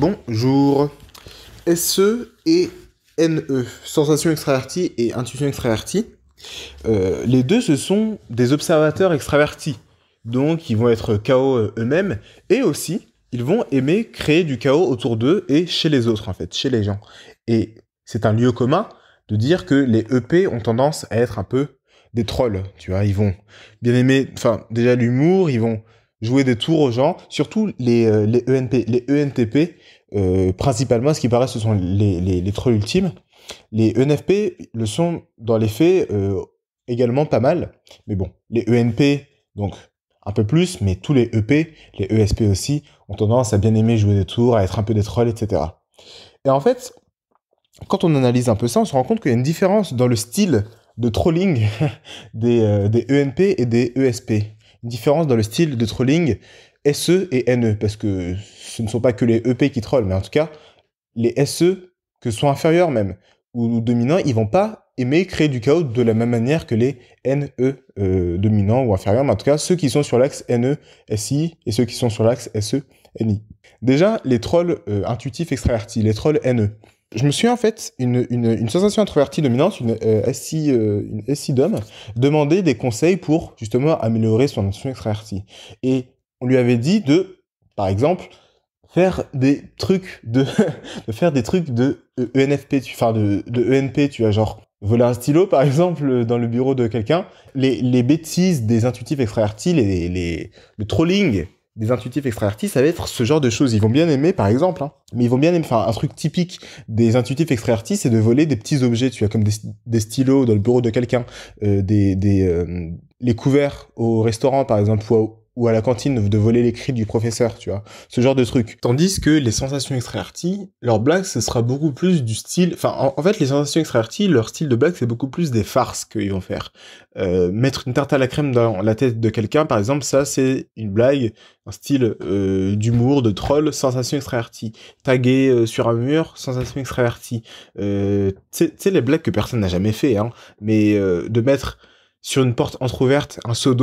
Bonjour. SE et NE, sensation extravertie et intuition extravertie. Euh, les deux, ce sont des observateurs extravertis. Donc, ils vont être chaos euh, eux-mêmes et aussi, ils vont aimer créer du chaos autour d'eux et chez les autres, en fait, chez les gens. Et c'est un lieu commun de dire que les EP ont tendance à être un peu des trolls, tu vois. Ils vont bien aimer, enfin, déjà l'humour, ils vont jouer des tours aux gens, surtout les, euh, les ENTP, e euh, principalement, ce qui paraît, ce sont les, les, trolls ultimes. Les ENFP le sont, dans les faits, euh, également pas mal. Mais bon, les ENP, donc un peu plus, mais tous les EP, les ESP aussi, ont tendance à bien aimer jouer des tours, à être un peu des trolls, etc. Et en fait, quand on analyse un peu ça, on se rend compte qu'il y a une différence dans le style de trolling des, des ENP et des ESP une différence dans le style de trolling SE et NE, parce que ce ne sont pas que les EP qui trollent, mais en tout cas, les SE, que sont inférieurs même, ou dominants, ils vont pas aimer créer du chaos de la même manière que les NE euh, dominants ou inférieurs, mais en tout cas ceux qui sont sur l'axe NE SI et ceux qui sont sur l'axe SE NI. Déjà, les trolls euh, intuitifs extravertis, les trolls NE je me suis en fait une, une, sensation introvertie dominante, une euh, SI, euh, une SI d'homme, demander des conseils pour justement améliorer son sensation extravertie. Et on lui avait dit de, par exemple, faire des trucs de, de faire des trucs de ENFP, euh, e tu, enfin de, de ENP, tu as genre voler un stylo par exemple euh, dans le bureau de quelqu'un, les, les bêtises des intuitifs extravertis, les, les, le trolling des intuitifs extra-artistes, ça va être ce genre de choses. Ils vont bien aimer, par exemple, hein. mais ils vont bien aimer, enfin, un truc typique des intuitifs extra-artistes, c'est de voler des petits objets, tu vois, comme des, stylos dans le bureau de quelqu'un, euh, des, des euh, les couverts au restaurant, par exemple, ou ou à la cantine de voler les cris du professeur, tu vois, ce genre de truc. Tandis que les sensations extraverties, leur blague, ce sera beaucoup plus du style, enfin, en, fait, les sensations extraverties, leur style de blague, c'est beaucoup plus des farces qu'ils vont faire. Euh, mettre une tarte à la crème dans la tête de quelqu'un, par exemple, ça, c'est une blague, un style euh, d'humour, de troll, sensation extravertie. Taguer euh, sur un mur, sensations extravertie. Euh, tu les blagues que personne n'a jamais fait, hein, mais de mettre sur une porte entrouverte un seau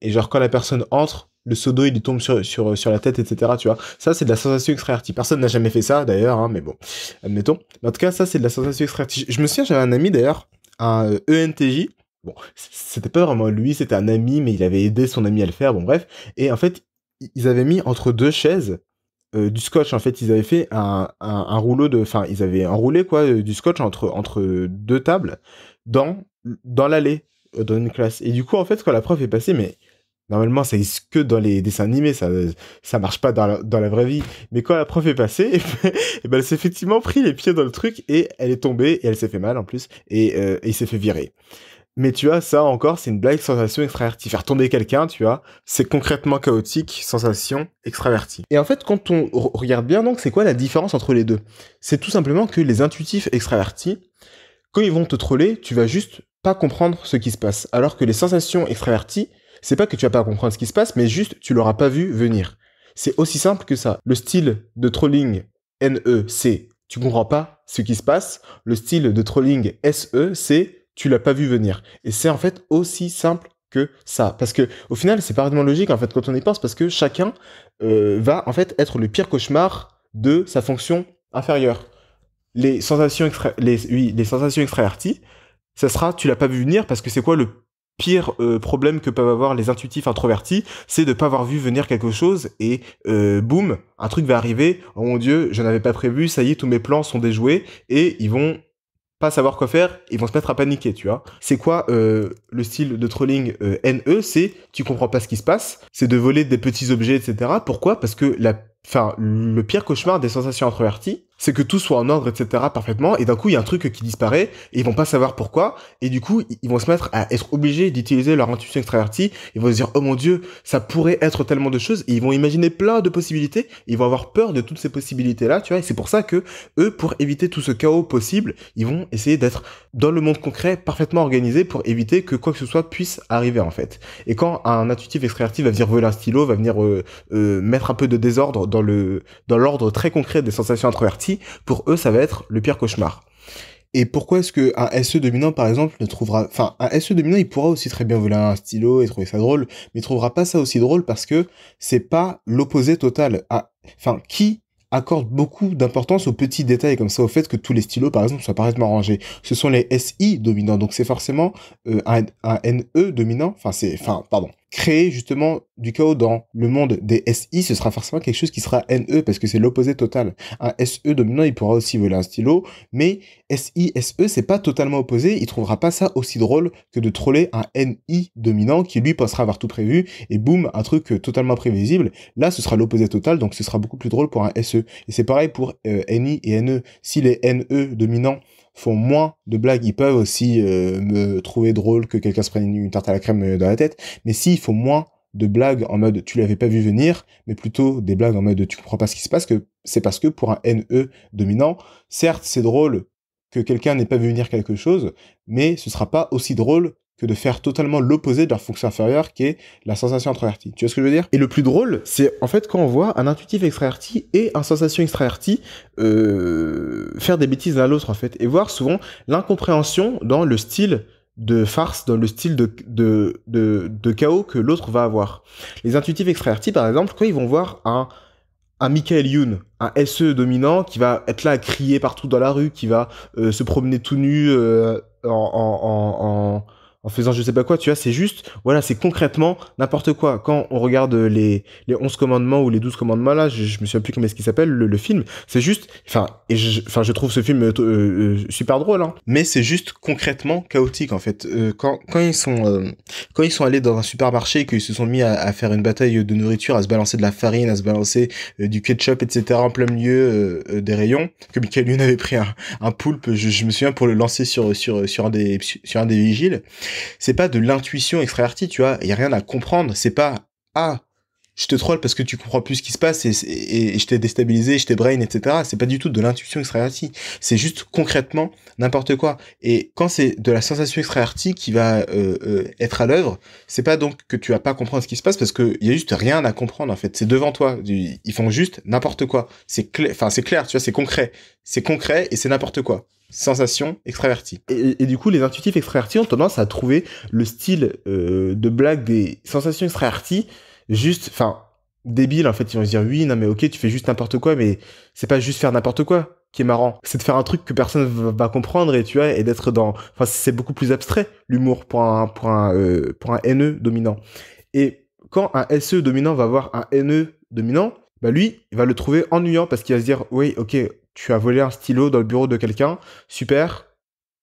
et genre quand la personne entre, le seau il lui tombe sur, sur, sur, la tête, etc. Tu vois, ça c'est de la sensation extravertie. Personne n'a jamais fait ça d'ailleurs, hein, mais bon, admettons. En tout cas, ça c'est de la sensation extravertie. Je me souviens, j'avais un ami d'ailleurs, un ENTJ. Euh, e bon, c'était pas vraiment lui, c'était un ami, mais il avait aidé son ami à le faire. Bon, bref. Et en fait, ils avaient mis entre deux chaises euh, du scotch en fait ils avaient fait un, un, rouleau de enfin ils avaient enroulé quoi euh, du scotch entre entre deux tables dans dans l'allée dans une classe et du coup en fait quand la prof est passée mais Normalement, c'est que dans les dessins animés, ça ça marche pas dans la, vraie vie. Mais quand la prof est passée, eh ben, eh ben, elle s'est effectivement pris les pieds dans le truc et elle est tombée et elle s'est fait mal en plus et, euh, et il s'est fait virer. Mais tu vois, ça encore, c'est une blague sensation extravertie. Faire tomber quelqu'un, tu vois, c'est concrètement chaotique, sensation extravertie. Et en fait, quand on regarde bien, donc, c'est quoi la différence entre les deux C'est tout simplement que les intuitifs extravertis, quand ils vont te troller, tu vas juste pas comprendre ce qui se passe. Alors que les sensations extraverties, c'est pas que tu vas pas comprendre ce qui se passe, mais juste tu l'auras pas vu venir. C'est aussi simple que ça. Le style de trolling NEC, tu comprends pas ce qui se passe. Le style de trolling SE, c'est tu l'as pas vu venir. Et c'est en fait aussi simple que ça. Parce que au final, c'est parfaitement logique en fait quand on y pense, parce que chacun euh, va en fait être le pire cauchemar de sa fonction inférieure. Les sensations extra les, les sensations extraverties, ça sera tu l'as pas vu venir parce que c'est quoi le pire euh, problème que peuvent avoir les intuitifs introvertis, c'est de pas avoir vu venir quelque chose et euh, boum, un truc va arriver. Oh mon dieu, je n'avais pas prévu. Ça y est, tous mes plans sont déjoués et ils vont pas savoir quoi faire, ils vont se mettre à paniquer, tu vois. C'est quoi euh, le style de trolling euh, NE C'est tu comprends pas ce qui se passe, c'est de voler des petits objets, etc. Pourquoi Parce que la, enfin, le pire cauchemar des sensations introverties, c'est que tout soit en ordre, etc. parfaitement, et d'un coup, il y a un truc qui disparaît, et ils vont pas savoir pourquoi, et du coup, ils vont se mettre à être obligés d'utiliser leur intuition extravertie, ils vont se dire, oh mon dieu, ça pourrait être tellement de choses, et ils vont imaginer plein de possibilités, ils vont avoir peur de toutes ces possibilités-là, tu vois, et c'est pour ça que eux, pour éviter tout ce chaos possible, ils vont essayer d'être dans le monde concret, parfaitement organisé, pour éviter que quoi que ce soit puisse arriver, en fait. Et quand un intuitif extraverti va venir voler un stylo, va venir euh, euh, mettre un peu de désordre dans le, dans l'ordre très concret des sensations introverties, pour eux, ça va être le pire cauchemar. Et pourquoi est-ce qu'un SE dominant, par exemple, ne trouvera... Enfin, un SE dominant, il pourra aussi très bien voler un stylo et trouver ça drôle, mais trouvera pas ça aussi drôle parce que c'est pas l'opposé total. Ah, enfin, qui accorde beaucoup d'importance aux petits détails comme ça, au fait que tous les stylos, par exemple, soient parfaitement rangés. Ce sont les SI dominants, donc c'est forcément euh, un, un, NE dominant, enfin c'est, enfin pardon, créer justement du chaos dans le monde des SI, ce sera forcément quelque chose qui sera NE parce que c'est l'opposé total. Un SE dominant, il pourra aussi voler un stylo, mais SI, SE, c'est pas totalement opposé. Il trouvera pas ça aussi drôle que de troller un NI dominant qui lui passera avoir tout prévu et boum, un truc euh, totalement prévisible. Là, ce sera l'opposé total, donc ce sera beaucoup plus drôle pour un SE. Et c'est pareil pour euh, NI et NE. Si les NE dominants font moins de blagues. Ils peuvent aussi euh, me trouver drôle que quelqu'un se prenne une tarte à la crème euh, dans la tête, mais s'ils font moins de blagues en mode tu l'avais pas vu venir, mais plutôt des blagues en mode tu comprends pas ce qui se passe, que c'est parce que pour un NE dominant, certes c'est drôle que quelqu'un n'ait pas vu venir quelque chose, mais ce sera pas aussi drôle que de faire totalement l'opposé de leur fonction inférieure qui est la sensation introvertie. Tu vois ce que je veux dire Et le plus drôle, c'est en fait quand on voit un intuitif extraverti et un sensation extraverti euh, faire des bêtises l'un l'autre en fait, et voir souvent l'incompréhension dans le style de farce, dans le style de, de, chaos que l'autre va avoir. Les intuitifs extravertis, par exemple, quand ils vont voir un un Michael Youn, un SE dominant qui va être là à crier partout dans la rue, qui va euh, se promener tout nu euh, en en faisant je sais pas quoi, tu vois, c'est juste, voilà, c'est concrètement n'importe quoi. Quand on regarde les, les 11 commandements ou les 12 commandements, là, je, me souviens plus comment est-ce qu'il s'appelle, le, film, c'est juste, enfin, et je, enfin, je trouve ce film euh, euh, euh, super drôle, hein, mais c'est juste concrètement chaotique, en fait. quand, ils sont, quand ils sont allés dans un supermarché et qu'ils se sont mis à, faire une bataille de nourriture, à se balancer de la farine, à se balancer du ketchup, etc., en plein milieu des rayons, que Michael avait pris un, poulpe, je, me souviens, pour le lancer sur, sur, sur des, sur un des vigiles, c'est pas de l'intuition extra-artie tu vois. Il y a rien à comprendre. C'est pas ah je te troll parce que tu comprends plus ce qui se passe et, je t'ai déstabilisé, je t'ai brain, etc. C'est pas du tout de l'intuition extravertie. C'est juste concrètement n'importe quoi. Et quand c'est de la sensation extravertie qui va euh, euh, être à l'œuvre, c'est pas donc que tu vas pas comprendre ce qui se passe parce qu'il y a juste rien à comprendre en fait. C'est devant toi. Ils font juste n'importe quoi. C'est clair, enfin c'est clair, tu vois, c'est concret. C'est concret et c'est n'importe quoi sensation extravertie. Et, et, du coup, les intuitifs extravertis ont tendance à trouver le style euh, de blague des sensations extraverties juste, enfin, débile, en fait, ils vont se dire oui, non, mais ok, tu fais juste n'importe quoi, mais c'est pas juste faire n'importe quoi qui est marrant. C'est de faire un truc que personne va comprendre et tu vois, et d'être dans, enfin, c'est beaucoup plus abstrait, l'humour pour un, pour un, euh, pour un NE dominant. Et quand un SE dominant va voir un NE dominant, bah lui, il va le trouver ennuyant parce qu'il va se dire oui, ok, tu as volé un stylo dans le bureau de quelqu'un, super,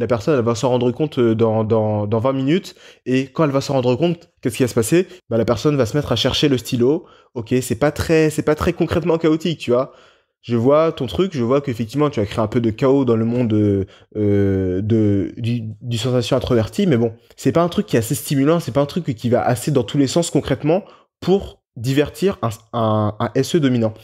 la personne elle va s'en rendre compte euh, dans, dans, 20 minutes. Et quand elle va s'en rendre compte, qu'est-ce qui va se passer bah, La personne va se mettre à chercher le stylo. Ok, c'est pas très, c'est pas très concrètement chaotique, tu vois. Je vois ton truc, je vois qu'effectivement tu as créé un peu de chaos dans le monde euh, de, du, du, sensation introvertie, mais bon, c'est pas un truc qui est assez stimulant, c'est pas un truc qui va assez dans tous les sens concrètement pour divertir un, SE dominant.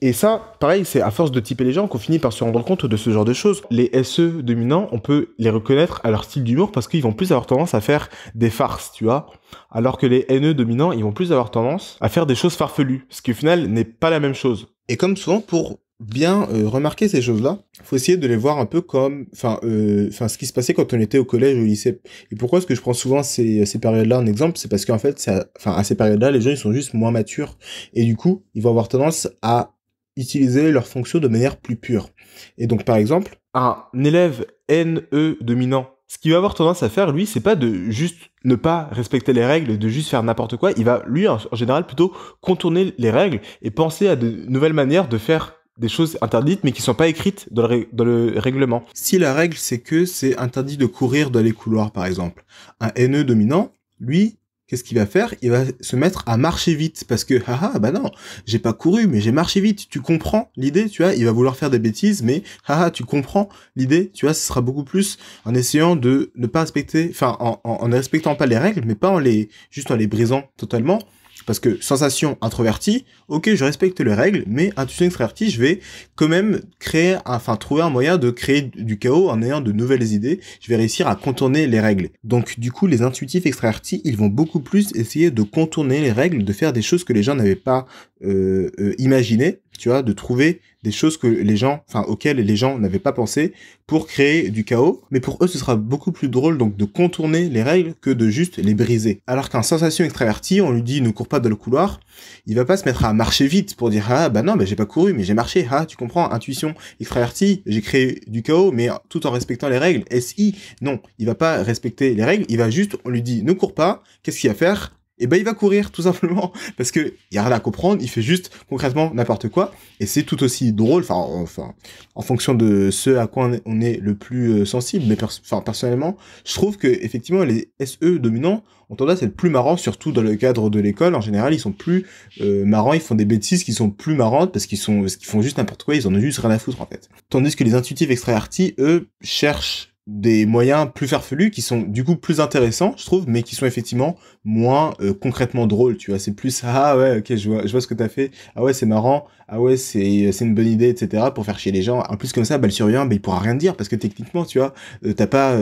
Et ça, pareil, c'est à force de typer les gens qu'on finit par se rendre compte de ce genre de choses. Les SE dominants, on peut les reconnaître à leur style d'humour parce qu'ils vont plus avoir tendance à faire des farces, tu vois. Alors que les NE dominants, ils vont plus avoir tendance à faire des choses farfelues, ce qui au final n'est pas la même chose. Et comme souvent pour bien euh, remarquer ces choses-là, faut essayer de les voir un peu comme, enfin, euh, enfin, ce qui se passait quand on était au collège, ou au lycée. Et pourquoi est-ce que je prends souvent ces, ces périodes-là en exemple, c'est parce qu'en fait, enfin, à ces périodes-là, les gens ils sont juste moins matures et du coup, ils vont avoir tendance à utiliser leurs fonctions de manière plus pure. Et donc, par exemple, un élève NE dominant ce qu'il va avoir tendance à faire, lui, c'est pas de juste ne pas respecter les règles, de juste faire n'importe quoi. Il va, lui, en, général, plutôt contourner les règles et penser à de nouvelles manières de faire des choses interdites mais qui sont pas écrites dans le, règlement. Si la règle c'est que c'est interdit de courir dans les couloirs par exemple, un haineux dominant, lui, qu'est-ce qu'il va faire Il va se mettre à marcher vite parce que haha ah, bah non, j'ai pas couru mais j'ai marché vite. Tu comprends l'idée, tu vois Il va vouloir faire des bêtises mais haha ah, tu comprends l'idée, tu vois Ce sera beaucoup plus en essayant de ne pas respecter, enfin en, respectant pas les règles mais pas en les juste en les brisant totalement. Parce que sensation introvertie, ok, je respecte les règles, mais intuition extravertie, je vais quand même créer, enfin trouver un moyen de créer du chaos en ayant de nouvelles idées. Je vais réussir à contourner les règles. Donc du coup, les intuitifs extravertis, ils vont beaucoup plus essayer de contourner les règles, de faire des choses que les gens n'avaient pas euh, euh, imaginées tu vois, de trouver des choses que les gens, enfin auxquelles les gens n'avaient pas pensé pour créer du chaos. Mais pour eux, ce sera beaucoup plus drôle donc de contourner les règles que de juste les briser. Alors qu'un sensation extraverti, on lui dit ne cours pas dans le couloir, il va pas se mettre à marcher vite pour dire ah bah non, bah j'ai pas couru, mais j'ai marché. Ah tu comprends, intuition extraverti, j'ai créé du chaos, mais tout en respectant les règles. SI, non, il va pas respecter les règles, il va juste, on lui dit ne cours pas, qu'est-ce qu'il a à faire et ben il va courir tout simplement parce que il y a rien à comprendre, il fait juste concrètement n'importe quoi et c'est tout aussi drôle enfin enfin en fonction de ce à quoi on est le plus euh, sensible mais enfin personnellement, je trouve que effectivement les SE dominants ont tendance à être plus marrants surtout dans le cadre de l'école en général, ils sont plus euh, marrants, ils font des bêtises qui sont plus marrantes parce qu'ils sont qu'ils font juste n'importe quoi, ils en ont juste rien à foutre en fait. Tandis que les intuitifs extra-artis, eux cherchent des moyens plus farfelus qui sont du coup plus intéressants, je trouve, mais qui sont effectivement moins euh, concrètement drôles, tu vois. C'est plus ah ouais, ok, je vois, je vois ce que t'as fait. Ah ouais, c'est marrant. Ah ouais, c'est euh, c'est une bonne idée, etc. Pour faire chier les gens. En plus comme ça, bah le surveillant, bah, il pourra rien dire parce que techniquement, tu vois, euh, t'as pas,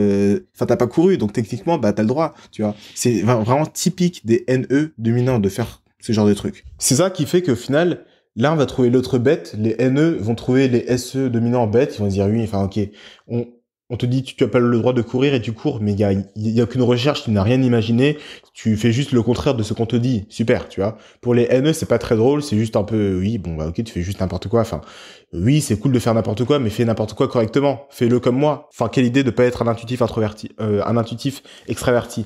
enfin t'as pas couru, donc techniquement, bah t'as le droit, tu vois. C'est vraiment typique des NE dominants de faire ce genre de trucs. C'est ça qui fait qu'au final, l'un va trouver l'autre bête, les NE vont trouver les SE dominants bêtes, ils vont dire oui, enfin ok, on, on te dit tu n'as pas le droit de courir et tu cours, mais il n'y a, y aucune recherche, tu n'as rien imaginé, tu fais juste le contraire de ce qu'on te dit. Super, tu vois. Pour les NE, c'est pas très drôle, c'est juste un peu, oui, bon, bah ok, tu fais juste n'importe quoi. Enfin, oui, c'est cool de faire n'importe quoi, mais fais n'importe quoi correctement. Fais-le comme moi. Enfin, quelle idée de pas être un intuitif introverti, euh, un intuitif extraverti.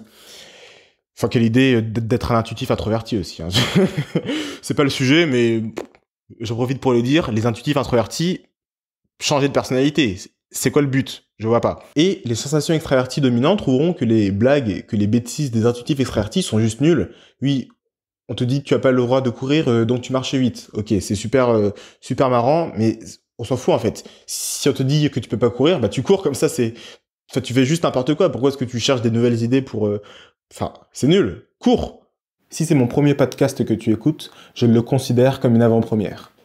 Enfin, quelle idée euh, d'être un intuitif introverti aussi. Ce hein. c'est pas le sujet, mais je profite pour le dire. Les intuitifs introvertis, changer de personnalité c'est quoi le but Je vois pas. Et les sensations extraverties dominantes trouveront que les blagues, que les bêtises des intuitifs extravertis sont juste nulles. Oui, on te dit que tu as pas le droit de courir, euh, donc tu marches vite. Ok, c'est super, euh, super marrant, mais on s'en fout en fait. Si on te dit que tu peux pas courir, bah tu cours comme ça, c'est, enfin tu fais juste n'importe quoi. Pourquoi est-ce que tu cherches des nouvelles idées pour, euh, enfin c'est nul. Cours. Si c'est mon premier podcast que tu écoutes, je le considère comme une avant-première.